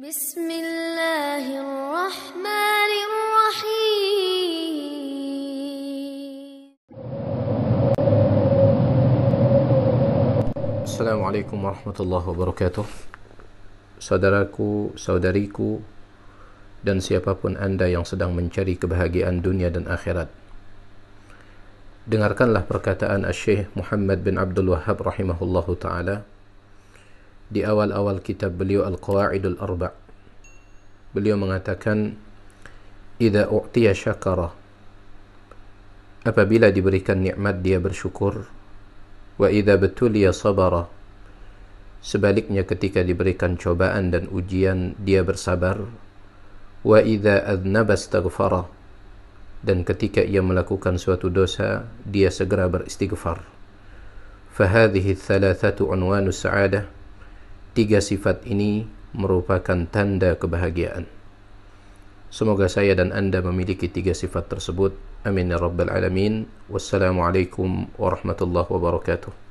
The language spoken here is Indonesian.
Bismillahirrahmanirrahim. Assalamualaikum warahmatullahi wabarakatuh. Saudaraku, saudariku, dan siapapun Anda yang sedang mencari kebahagiaan dunia dan akhirat. Dengarkanlah perkataan asy Muhammad bin Abdul Wahhab rahimahullahu taala di awal-awal kitab beliau Al-Qawaidul Arba. Beliau mengatakan idza u'tiya syakara apabila diberikan nikmat dia bersyukur wa idza betulia sabara sebaliknya ketika diberikan cobaan dan ujian dia bersabar wa idza adnaba astaghfara dan ketika ia melakukan suatu dosa dia segera beristighfar فهذه الثلاثة عنوان السعادة Tiga sifat ini merupakan tanda kebahagiaan. Semoga saya dan Anda memiliki tiga sifat tersebut. Amin ya Rabbal Alamin. Wassalamualaikum warahmatullahi wabarakatuh.